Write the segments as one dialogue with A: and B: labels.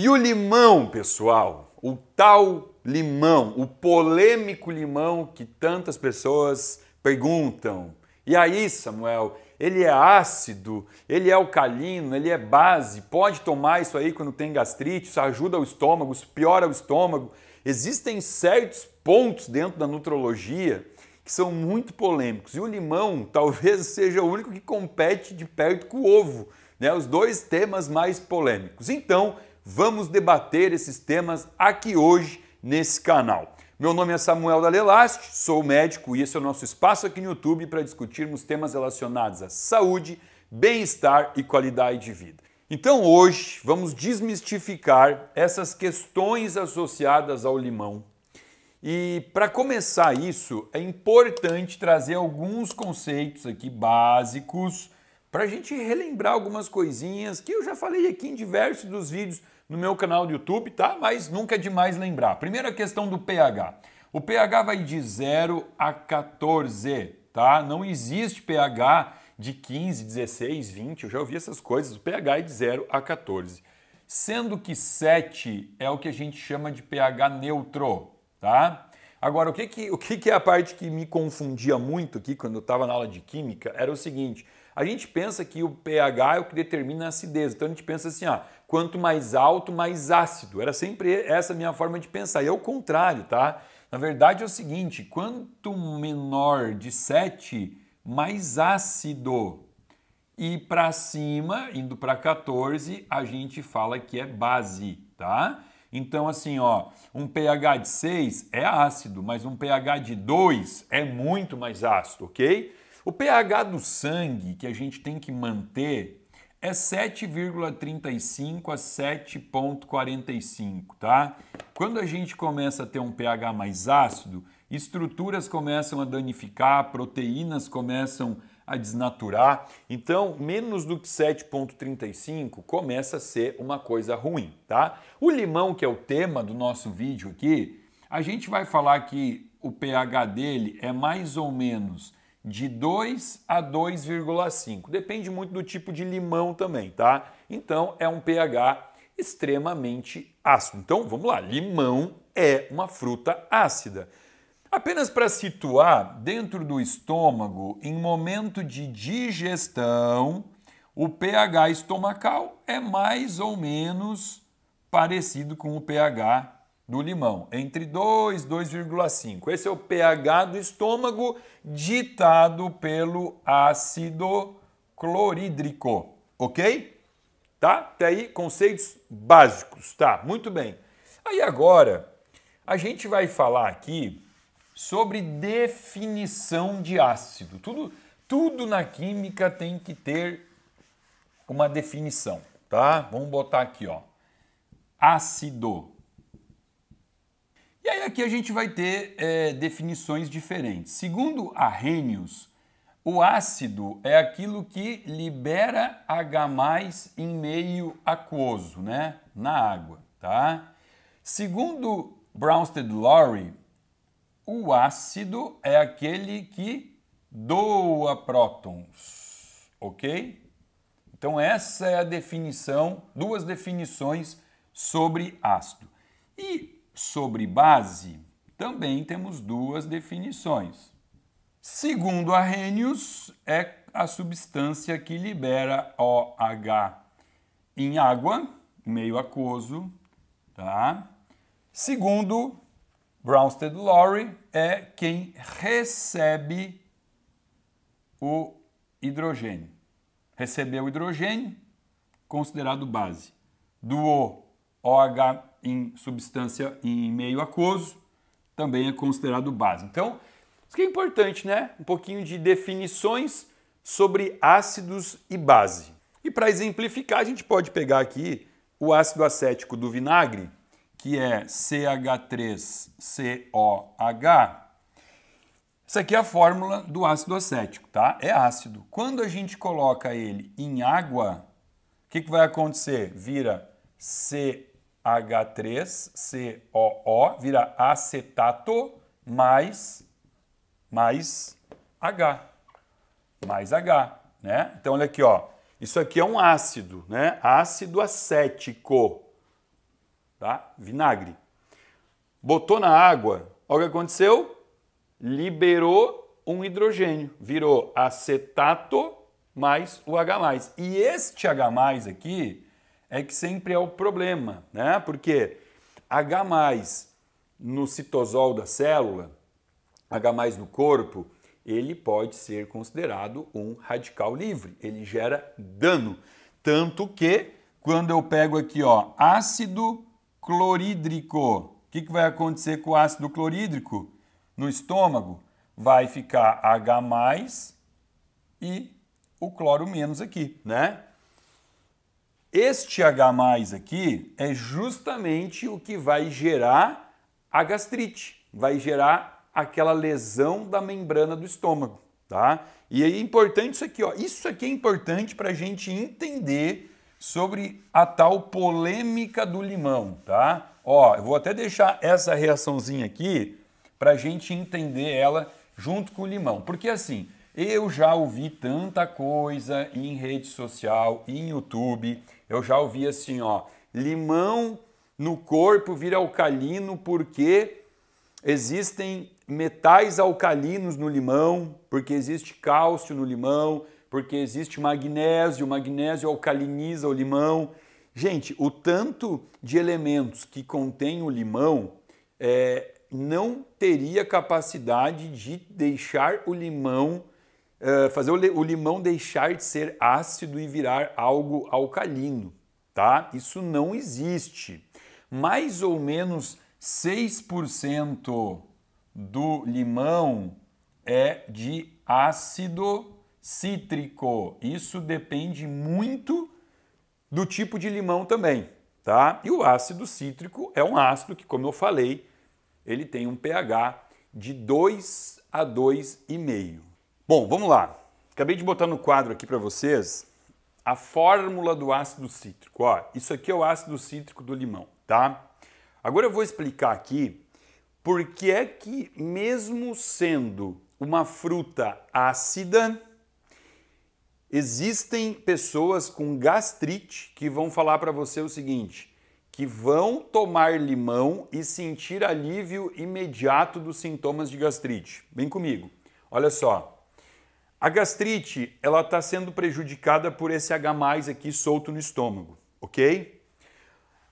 A: E o limão, pessoal, o tal limão, o polêmico limão que tantas pessoas perguntam. E aí, Samuel, ele é ácido, ele é alcalino, ele é base, pode tomar isso aí quando tem gastrite, isso ajuda o estômago, isso piora o estômago. Existem certos pontos dentro da nutrologia que são muito polêmicos. E o limão talvez seja o único que compete de perto com o ovo, né? Os dois temas mais polêmicos. Então, Vamos debater esses temas aqui hoje nesse canal. Meu nome é Samuel Dalelast, sou médico e esse é o nosso espaço aqui no YouTube para discutirmos temas relacionados à saúde, bem-estar e qualidade de vida. Então hoje vamos desmistificar essas questões associadas ao limão. E para começar isso, é importante trazer alguns conceitos aqui básicos para a gente relembrar algumas coisinhas que eu já falei aqui em diversos dos vídeos no meu canal do YouTube, tá? Mas nunca é demais lembrar. Primeira questão do pH. O pH vai de 0 a 14, tá? Não existe pH de 15, 16, 20. Eu já ouvi essas coisas. O pH é de 0 a 14. Sendo que 7 é o que a gente chama de pH neutro, tá? Agora, o que, que, o que, que é a parte que me confundia muito aqui quando eu estava na aula de química era o seguinte: a gente pensa que o pH é o que determina a acidez. Então a gente pensa assim, ah, quanto mais alto, mais ácido. Era sempre essa minha forma de pensar. E é o contrário, tá? Na verdade é o seguinte, quanto menor de 7, mais ácido. E para cima, indo para 14, a gente fala que é base, tá? Então, assim, ó, um pH de 6 é ácido, mas um pH de 2 é muito mais ácido, ok? O pH do sangue que a gente tem que manter é 7,35 a 7,45, tá? Quando a gente começa a ter um pH mais ácido, estruturas começam a danificar, proteínas começam a desnaturar. Então, menos do que 7,35 começa a ser uma coisa ruim, tá? O limão, que é o tema do nosso vídeo aqui, a gente vai falar que o pH dele é mais ou menos de 2 a 2,5. Depende muito do tipo de limão também, tá? Então é um pH extremamente ácido. Então vamos lá, limão é uma fruta ácida. Apenas para situar, dentro do estômago, em momento de digestão, o pH estomacal é mais ou menos parecido com o pH do limão, entre 2 e 2,5. Esse é o pH do estômago ditado pelo ácido clorídrico, ok? Tá? Até aí, conceitos básicos, tá? Muito bem. Aí agora, a gente vai falar aqui sobre definição de ácido. Tudo, tudo na química tem que ter uma definição, tá? Vamos botar aqui, ó. Ácido e aí aqui a gente vai ter é, definições diferentes. Segundo Arrhenius, o ácido é aquilo que libera H+ em meio aquoso, né, na água, tá? Segundo Brownsted Lowry, o ácido é aquele que doa prótons, ok? Então essa é a definição, duas definições sobre ácido. E sobre base, também temos duas definições. Segundo Arrhenius, é a substância que libera OH em água, meio aquoso, tá? Segundo Brownsted Lowry, é quem recebe o hidrogênio. Recebeu o hidrogênio, considerado base. Do OH em substância em meio aquoso também é considerado base. Então, isso que é importante, né? Um pouquinho de definições sobre ácidos e base. E para exemplificar, a gente pode pegar aqui o ácido acético do vinagre, que é CH3COH. Essa aqui é a fórmula do ácido acético, tá? É ácido. Quando a gente coloca ele em água, o que, que vai acontecer? Vira C H3COO vira acetato mais, mais H. Mais H, né? Então, olha aqui, ó. Isso aqui é um ácido, né? Ácido acético, tá? Vinagre. Botou na água, olha o que aconteceu. Liberou um hidrogênio, virou acetato mais o H+. E este H+, aqui, é que sempre é o problema, né? Porque H no citosol da célula, H no corpo, ele pode ser considerado um radical livre, ele gera dano. Tanto que, quando eu pego aqui, ó, ácido clorídrico, o que, que vai acontecer com o ácido clorídrico no estômago? Vai ficar H e o cloro menos aqui, né? Este H aqui é justamente o que vai gerar a gastrite, vai gerar aquela lesão da membrana do estômago, tá? E é importante isso aqui, ó. Isso aqui é importante para a gente entender sobre a tal polêmica do limão, tá? Ó, eu vou até deixar essa reaçãozinha aqui para a gente entender ela junto com o limão, porque assim eu já ouvi tanta coisa em rede social, em YouTube. Eu já ouvi assim, ó, limão no corpo vira alcalino porque existem metais alcalinos no limão, porque existe cálcio no limão, porque existe magnésio, o magnésio alcaliniza o limão. Gente, o tanto de elementos que contém o limão é, não teria capacidade de deixar o limão eh, fazer o, o limão deixar de ser ácido e virar algo alcalino, tá? Isso não existe. Mais ou menos 6% do limão é de ácido cítrico. Isso depende muito do tipo de limão também, tá? E o ácido cítrico é um ácido que, como eu falei, ele tem um pH de 2 a 2,5. Bom, vamos lá. Acabei de botar no quadro aqui para vocês a fórmula do ácido cítrico. Ó, isso aqui é o ácido cítrico do limão, tá? Agora eu vou explicar aqui por que é que, mesmo sendo uma fruta ácida, existem pessoas com gastrite que vão falar para você o seguinte, que vão tomar limão e sentir alívio imediato dos sintomas de gastrite. Vem comigo. Olha só. A gastrite, ela está sendo prejudicada por esse H+, aqui solto no estômago, ok?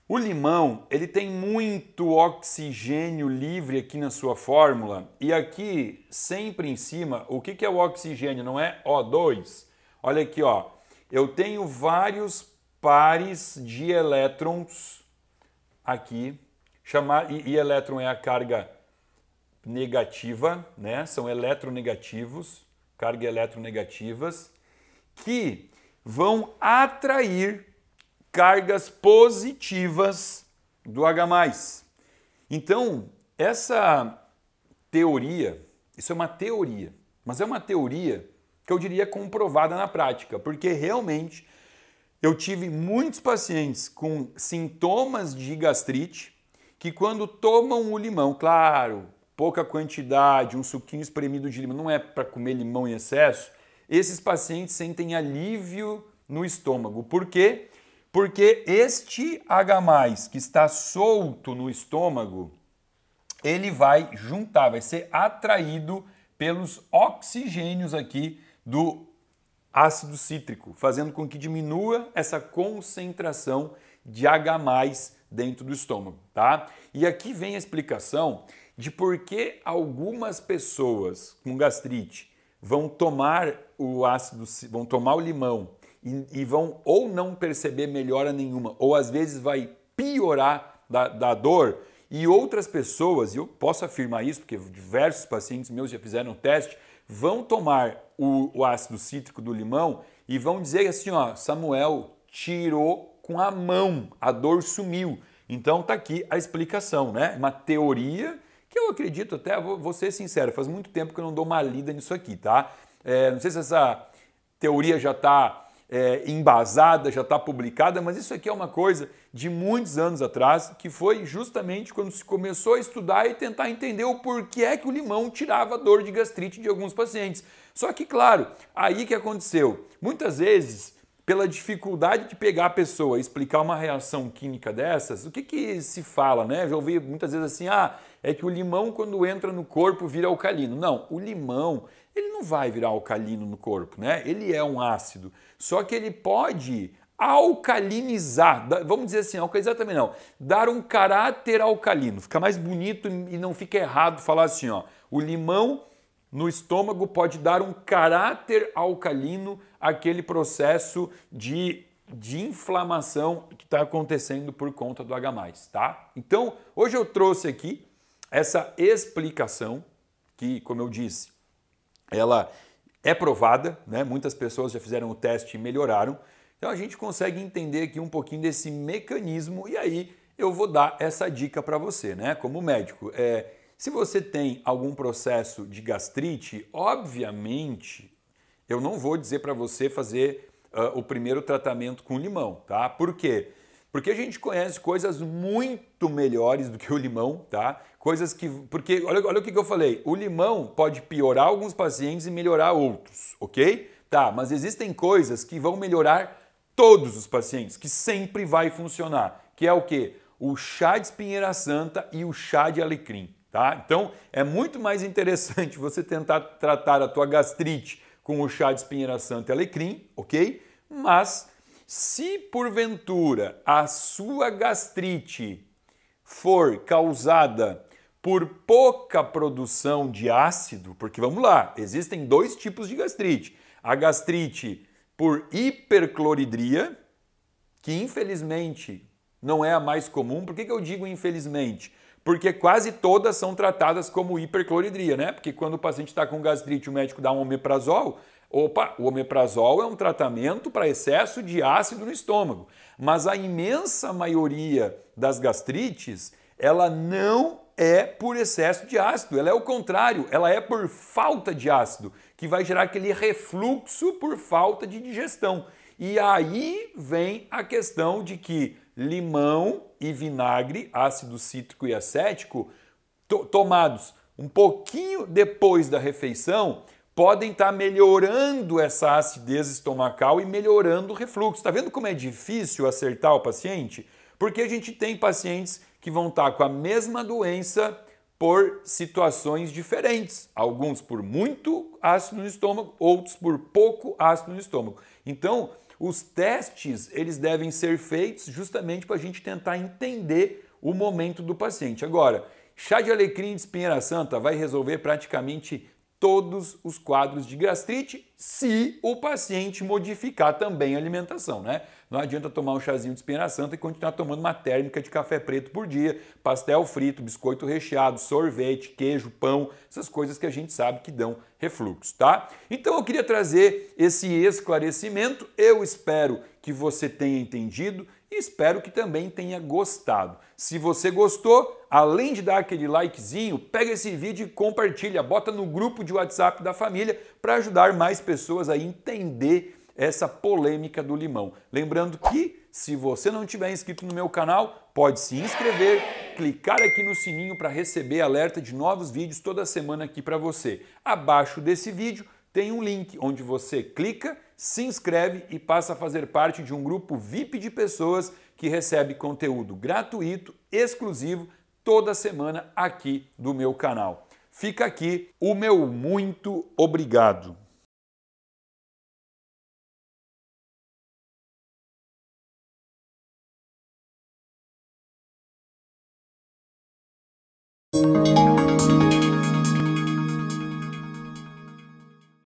A: O limão, ele tem muito oxigênio livre aqui na sua fórmula e aqui, sempre em cima, o que, que é o oxigênio? Não é O2? Olha aqui, ó. Eu tenho vários pares de elétrons aqui, chamar, e, e elétron é a carga negativa, né? São eletronegativos carga eletronegativas, que vão atrair cargas positivas do H+. Então, essa teoria, isso é uma teoria, mas é uma teoria que eu diria comprovada na prática, porque realmente eu tive muitos pacientes com sintomas de gastrite que quando tomam o limão, claro, pouca quantidade, um suquinho espremido de limão, não é para comer limão em excesso, esses pacientes sentem alívio no estômago. Por quê? Porque este H+, que está solto no estômago, ele vai juntar, vai ser atraído pelos oxigênios aqui do ácido cítrico, fazendo com que diminua essa concentração de H+, dentro do estômago, tá? E aqui vem a explicação de por que algumas pessoas com gastrite vão tomar o ácido, vão tomar o limão e, e vão ou não perceber melhora nenhuma, ou às vezes vai piorar da, da dor, e outras pessoas, e eu posso afirmar isso porque diversos pacientes meus já fizeram teste, vão tomar o, o, ácido cítrico do limão e vão dizer assim, ó, Samuel tirou com a mão, a dor sumiu. Então tá aqui a explicação, né? Uma teoria que eu acredito até, vou, vou ser sincero, faz muito tempo que eu não dou uma lida nisso aqui, tá? É, não sei se essa teoria já está é, embasada, já está publicada, mas isso aqui é uma coisa de muitos anos atrás, que foi justamente quando se começou a estudar e tentar entender o porquê é que o limão tirava a dor de gastrite de alguns pacientes. Só que, claro, aí que aconteceu. Muitas vezes, pela dificuldade de pegar a pessoa e explicar uma reação química dessas, o que, que se fala, né? Já ouvi muitas vezes assim, ah, é que o limão, quando entra no corpo, vira alcalino. Não, o limão, ele não vai virar alcalino no corpo, né? Ele é um ácido. Só que ele pode alcalinizar, vamos dizer assim, alcalinizar também não, dar um caráter alcalino, fica mais bonito e não fica errado falar assim, ó, o limão no estômago pode dar um caráter alcalino àquele processo de, de inflamação que está acontecendo por conta do H+, tá? Então, hoje eu trouxe aqui essa explicação, que, como eu disse, ela é provada, né? muitas pessoas já fizeram o teste e melhoraram. Então a gente consegue entender aqui um pouquinho desse mecanismo e aí eu vou dar essa dica para você, né? Como médico, é, se você tem algum processo de gastrite, obviamente eu não vou dizer para você fazer uh, o primeiro tratamento com limão, tá? Por quê? Porque a gente conhece coisas muito melhores do que o limão, tá? Coisas que. Porque olha, olha o que, eu falei: o limão pode piorar alguns pacientes e melhorar outros, ok? Tá, mas existem coisas que vão melhorar todos os pacientes, que sempre vai funcionar, que é o quê? O chá de espinheira santa e o chá de alecrim, tá? Então, é muito mais interessante você tentar tratar a tua gastrite com o chá de espinheira santa e alecrim, ok? Mas se porventura a sua gastrite for causada por pouca produção de ácido, porque vamos lá, existem dois tipos de gastrite: a gastrite por hipercloridria, que infelizmente não é a mais comum. Por que, que eu digo infelizmente? Porque quase todas são tratadas como hipercloridria, né? Porque quando o paciente está com gastrite, o médico dá um omeprazol, Opa, o omeprazol é um tratamento para excesso de ácido no estômago, mas a imensa maioria das gastrites, ela não é por excesso de ácido, ela é o contrário, ela é por falta de ácido, que vai gerar aquele refluxo por falta de digestão. E aí vem a questão de que limão e vinagre, ácido cítrico e acético, to tomados um pouquinho depois da refeição, podem estar tá melhorando essa acidez estomacal e melhorando o refluxo. Está vendo como é difícil acertar o paciente? Porque a gente tem pacientes que vão estar tá com a mesma doença por situações diferentes. Alguns por muito ácido no estômago, outros por pouco ácido no estômago. Então, os testes eles devem ser feitos justamente para a gente tentar entender o momento do paciente. Agora, chá de alecrim de espinheira santa vai resolver praticamente todos os quadros de gastrite, se o paciente modificar também a alimentação, né? Não adianta tomar um chazinho de espinha santa e continuar tomando uma térmica de café preto por dia, pastel frito, biscoito recheado, sorvete, queijo, pão, essas coisas que a gente sabe que dão refluxo, tá? Então eu queria trazer esse esclarecimento, eu espero que você tenha entendido, Espero que também tenha gostado. Se você gostou, além de dar aquele likezinho, pega esse vídeo e compartilha, bota no grupo de WhatsApp da família para ajudar mais pessoas a entender essa polêmica do limão. Lembrando que se você não tiver inscrito no meu canal, pode se inscrever, clicar aqui no sininho para receber alerta de novos vídeos toda semana aqui para você. Abaixo desse vídeo tem um link onde você clica se inscreve e passa a fazer parte de um grupo VIP de pessoas que recebe conteúdo gratuito, exclusivo, toda semana aqui do meu canal. Fica aqui o meu muito obrigado.